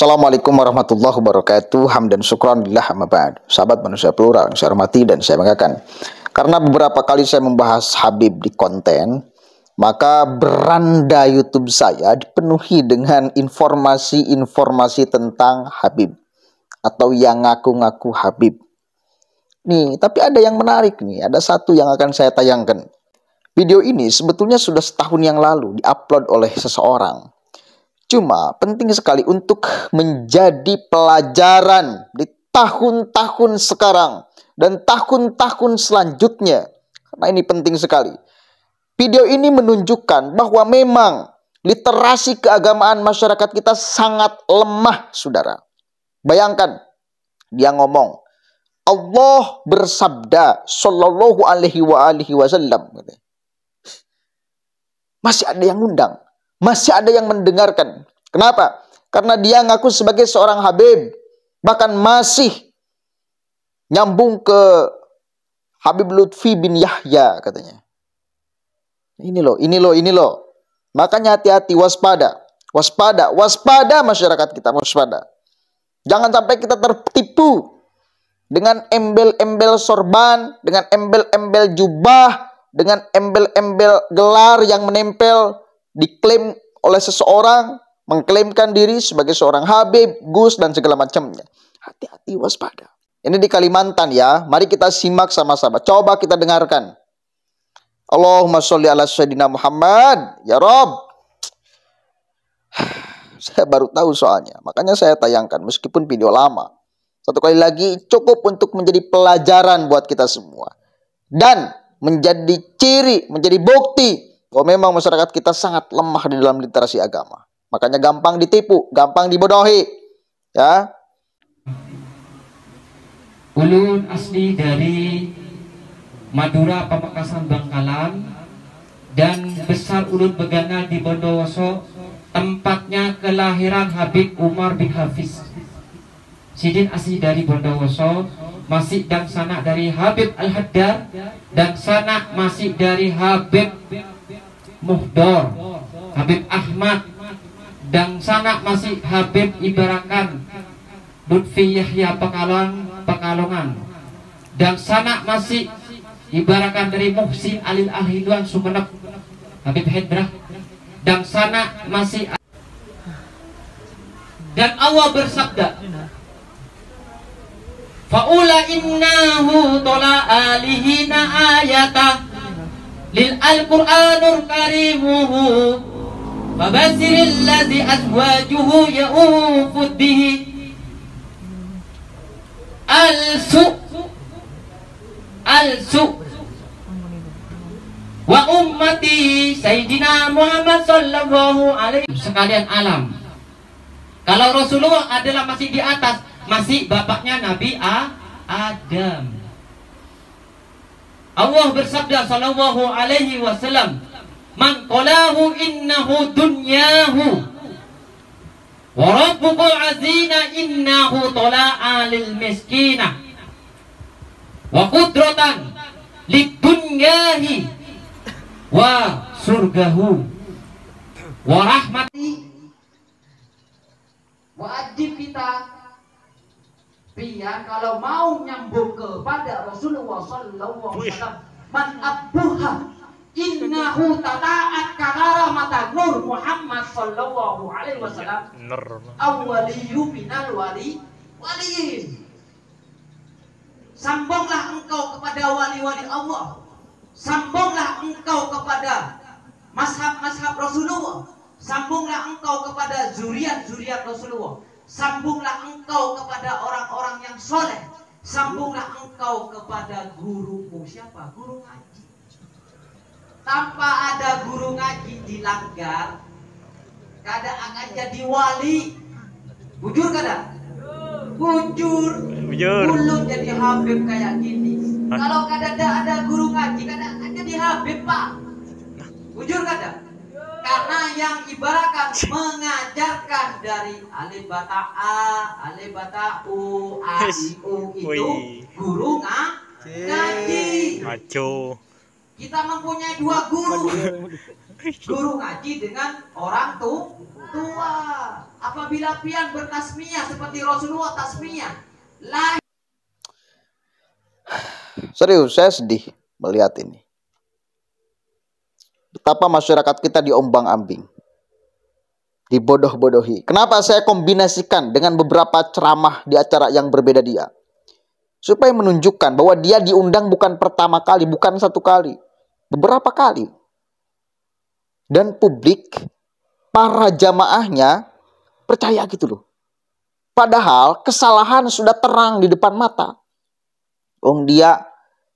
Assalamualaikum warahmatullahi wabarakatuh. Hamdan syukron lillah mabad. Sahabat manusia plural yang saya hormati dan saya banggakan. Karena beberapa kali saya membahas Habib di konten, maka beranda YouTube saya dipenuhi dengan informasi-informasi tentang Habib atau yang ngaku-ngaku Habib. Nih, tapi ada yang menarik nih, ada satu yang akan saya tayangkan. Video ini sebetulnya sudah setahun yang lalu diupload oleh seseorang Cuma penting sekali untuk menjadi pelajaran di tahun-tahun sekarang dan tahun-tahun selanjutnya. Karena ini penting sekali. Video ini menunjukkan bahwa memang literasi keagamaan masyarakat kita sangat lemah, saudara. Bayangkan, dia ngomong, Allah bersabda sallallahu alaihi wa alihi wasallam. Masih ada yang undang masih ada yang mendengarkan. Kenapa? Karena dia ngaku sebagai seorang Habib, bahkan masih nyambung ke Habib Lutfi bin Yahya katanya. Ini loh, ini loh, ini loh. Makanya hati-hati, waspada. Waspada, waspada masyarakat kita, waspada. Jangan sampai kita tertipu dengan embel-embel sorban, dengan embel-embel jubah, dengan embel-embel gelar yang menempel diklaim oleh seseorang mengklaimkan diri sebagai seorang Habib, Gus dan segala macamnya. Hati-hati waspada. Ini di Kalimantan ya. Mari kita simak sama-sama. Coba kita dengarkan. Allahumma sholli ala sayyidina Muhammad. Ya Rob. saya baru tahu soalnya. Makanya saya tayangkan meskipun video lama. Satu kali lagi cukup untuk menjadi pelajaran buat kita semua. Dan menjadi ciri, menjadi bukti kalau memang masyarakat kita sangat lemah di dalam literasi agama, makanya gampang ditipu, gampang dibodohi, ya. Ulun asli dari Madura, Pamekasan, Bangkalan, dan besar ulun begana di Bondowoso, tempatnya kelahiran Habib Umar bin Hafiz. Sidin asli dari Bondowoso, masih dan sanak dari Habib Al-Haddar, dan sanak masih dari Habib Muhdor Habib Ahmad dan sana masih Habib Ibarakan Lutfi Yahya Pekalongan Pekalongan dan sana masih Ibarakan dari Muhsin Alil Ahiduan Sumenep Habib Hendra dan sana masih dan Allah bersabda faula innahu tola alihina ayatah lil Al-Quranur karimuhu Fabasiril ladhi azwajuhu ya'ufud bihi Al-su Al-su Wa ummati Sekalian alam Kalau Rasulullah adalah masih di atas Masih bapaknya Nabi a Adam Allah bersabda sallallahu alaihi wasallam, "Man qalahu innahu dunyahu wa rabbuka azina innahu tala'a lil miskina wa qudratan lidunyahi wa surgahu wa rahmati wa adib kita Biar kalau mau nyambung kepada Rasulullah Sallallahu Alaihi Wasallam, man abduha innahu tata'at karara mata nur Muhammad sallallahu alaihi wasallam awaliyu iya, binal wali waliin sambunglah engkau kepada wali-wali Allah sambunglah engkau kepada mashab-mashab Rasulullah sambunglah engkau kepada zuriat-zuriat Rasulullah Sambunglah engkau kepada orang-orang yang soleh. Sambunglah engkau kepada gurumu. Siapa? Guru ngaji. Tanpa ada guru ngaji dilanggar, kada akan jadi wali. Bujur kada? Bujur. Bujur. jadi habib kayak gini. Kalau kada ada guru ngaji, kada akan jadi habib pak. Bujur kada? karena yang ibaratkan mengajarkan dari alif bata a, alif bata u, a, i, u itu guru ngaji. Ngaco. Kita mempunyai dua guru. Guru ngaji dengan orang tu, tua. Apabila pian bertasmiyah seperti Rasulullah tasmiyah, lah Serius, saya sedih melihat ini betapa masyarakat kita diombang-ambing, dibodoh-bodohi. Kenapa saya kombinasikan dengan beberapa ceramah di acara yang berbeda dia? Supaya menunjukkan bahwa dia diundang bukan pertama kali, bukan satu kali, beberapa kali. Dan publik, para jamaahnya percaya gitu loh. Padahal kesalahan sudah terang di depan mata. Om dia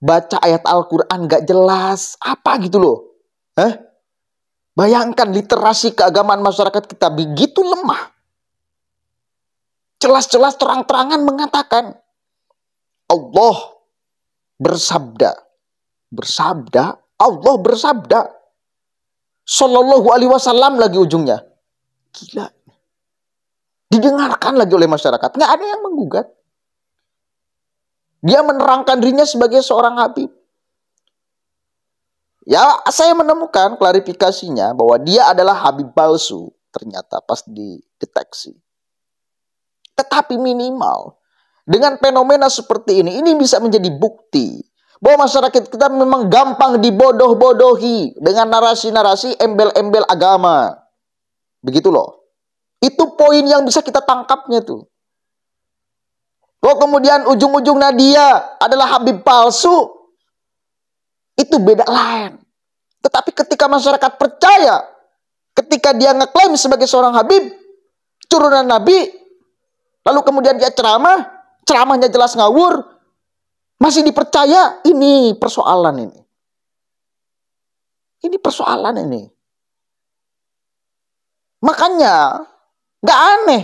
baca ayat Al-Quran gak jelas, apa gitu loh Eh? Bayangkan literasi keagamaan masyarakat kita begitu lemah. Jelas-jelas terang-terangan mengatakan Allah bersabda. Bersabda, Allah bersabda. Sallallahu alaihi wasallam lagi ujungnya. Gila. Didengarkan lagi oleh masyarakat. Nggak ada yang menggugat. Dia menerangkan dirinya sebagai seorang habib. Ya, saya menemukan klarifikasinya bahwa dia adalah Habib palsu ternyata pas dideteksi. Tetapi minimal dengan fenomena seperti ini, ini bisa menjadi bukti bahwa masyarakat kita memang gampang dibodoh-bodohi dengan narasi-narasi embel-embel agama. Begitu loh. Itu poin yang bisa kita tangkapnya tuh. Kalau kemudian ujung-ujungnya dia adalah Habib palsu, itu beda lain. Tetapi ketika masyarakat percaya, ketika dia ngeklaim sebagai seorang Habib, turunan Nabi, lalu kemudian dia ceramah, ceramahnya jelas ngawur, masih dipercaya, ini persoalan ini. Ini persoalan ini. Makanya, gak aneh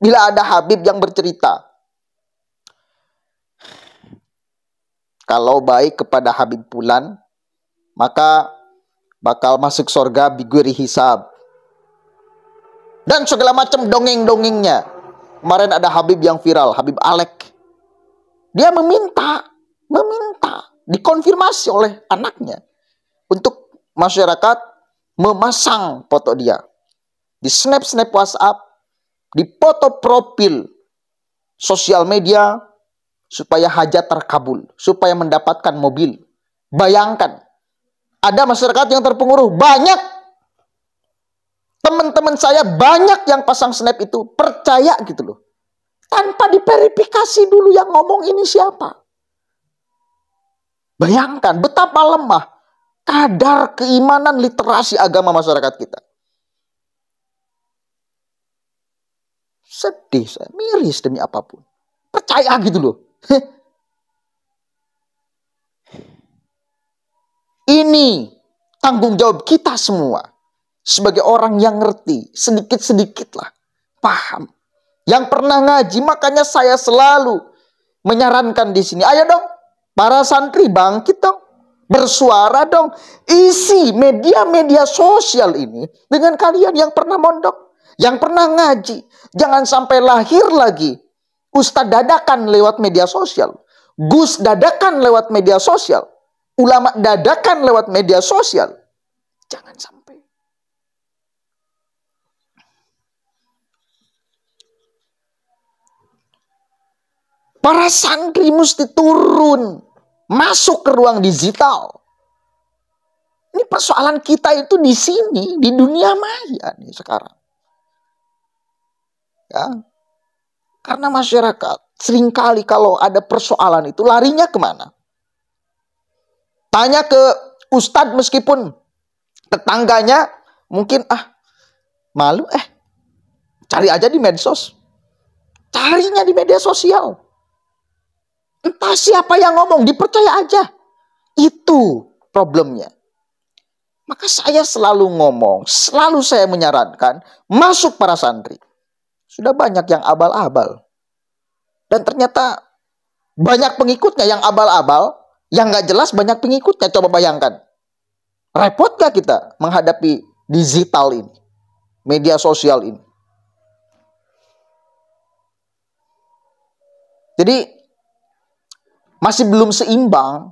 bila ada Habib yang bercerita kalau baik kepada Habib Pulan, maka bakal masuk surga biguri hisab. Dan segala macam dongeng-dongengnya. Kemarin ada Habib yang viral, Habib Alek. Dia meminta, meminta, dikonfirmasi oleh anaknya. Untuk masyarakat memasang foto dia. Di snap-snap WhatsApp, di foto profil sosial media, supaya hajat terkabul, supaya mendapatkan mobil. Bayangkan, ada masyarakat yang terpengaruh banyak. Teman-teman saya banyak yang pasang snap itu percaya gitu loh. Tanpa diverifikasi dulu yang ngomong ini siapa. Bayangkan betapa lemah kadar keimanan literasi agama masyarakat kita. Sedih saya, miris demi apapun. Percaya gitu loh. Ini tanggung jawab kita semua. Sebagai orang yang ngerti, sedikit-sedikitlah paham. Yang pernah ngaji, makanya saya selalu menyarankan di sini. Ayo dong, para santri bangkit dong. Bersuara dong. Isi media-media sosial ini dengan kalian yang pernah mondok. Yang pernah ngaji. Jangan sampai lahir lagi Ustadz dadakan lewat media sosial. Gus dadakan lewat media sosial. Ulama dadakan lewat media sosial. Jangan sampai. Para santri mesti turun. Masuk ke ruang digital. Ini persoalan kita itu di sini, di dunia maya nih sekarang. Ya, karena masyarakat seringkali kalau ada persoalan itu larinya kemana? Tanya ke Ustadz meskipun tetangganya mungkin ah malu eh cari aja di medsos. Carinya di media sosial. Entah siapa yang ngomong, dipercaya aja. Itu problemnya. Maka saya selalu ngomong, selalu saya menyarankan masuk para santri. Sudah banyak yang abal-abal. Dan ternyata banyak pengikutnya yang abal-abal, yang nggak jelas banyak pengikutnya. Coba bayangkan. Repot gak kita menghadapi digital ini? Media sosial ini. Jadi masih belum seimbang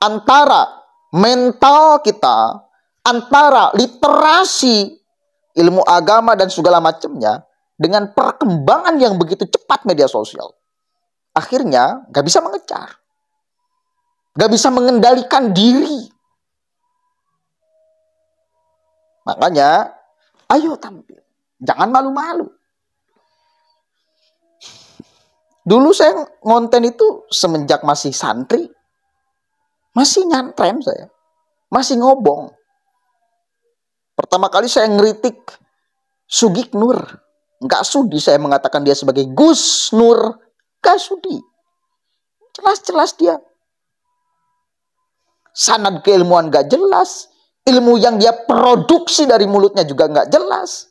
antara mental kita, antara literasi ilmu agama dan segala macamnya dengan perkembangan yang begitu cepat media sosial, akhirnya gak bisa mengejar, Gak bisa mengendalikan diri. Makanya, ayo tampil, jangan malu-malu. Dulu saya ngonten itu semenjak masih santri, masih nyantrem saya, masih ngobong. Pertama kali saya ngeritik Sugik Nur Enggak sudi saya mengatakan dia sebagai Gus Nur. Enggak sudi. Jelas-jelas dia. Sanad keilmuan gak jelas. Ilmu yang dia produksi dari mulutnya juga gak jelas.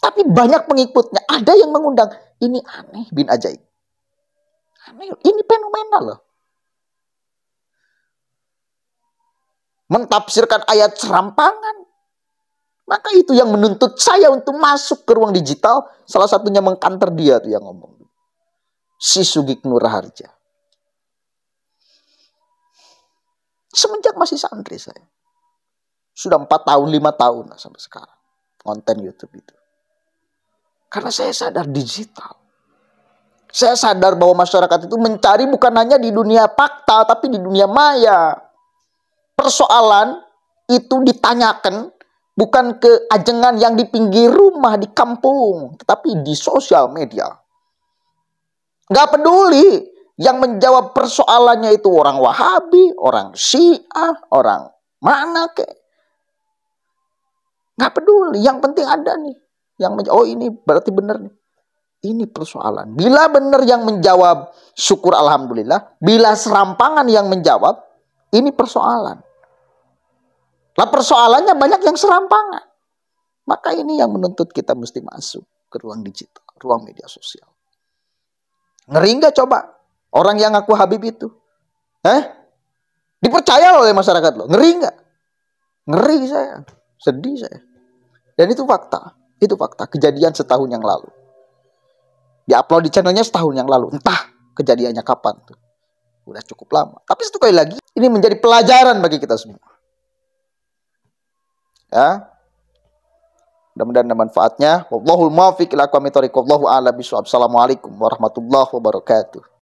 Tapi banyak pengikutnya. Ada yang mengundang. Ini aneh bin ajaib. Aneh. Ini fenomena loh. Mentafsirkan ayat serampangan maka itu yang menuntut saya untuk masuk ke ruang digital. Salah satunya mengkanter dia tuh yang ngomong. Si Sugik Nuraharja. Semenjak masih santri saya. Sudah 4 tahun, 5 tahun lah sampai sekarang. Konten Youtube itu. Karena saya sadar digital. Saya sadar bahwa masyarakat itu mencari bukan hanya di dunia fakta, tapi di dunia maya. Persoalan itu ditanyakan bukan keajengan yang di pinggir rumah di kampung, tetapi di sosial media. Gak peduli yang menjawab persoalannya itu orang Wahabi, orang Syiah, orang mana ke? Gak peduli. Yang penting ada nih. Yang oh ini berarti benar nih. Ini persoalan. Bila benar yang menjawab, syukur alhamdulillah. Bila serampangan yang menjawab, ini persoalan. Lah persoalannya banyak yang serampangan. Maka ini yang menuntut kita mesti masuk ke ruang digital, ruang media sosial. Ngeri gak coba orang yang aku Habib itu? Eh? Dipercaya oleh masyarakat loh. Ngeri gak? Ngeri saya. Sedih saya. Dan itu fakta. Itu fakta. Kejadian setahun yang lalu. Di upload di channelnya setahun yang lalu. Entah kejadiannya kapan tuh. Udah cukup lama. Tapi satu kali lagi, ini menjadi pelajaran bagi kita semua. Ya. Mudah-mudahan ada manfaatnya. Wallahul muwaffiq ila aqwamit thoriq. Wallahu a'lam bishawab. Assalamualaikum warahmatullahi wabarakatuh.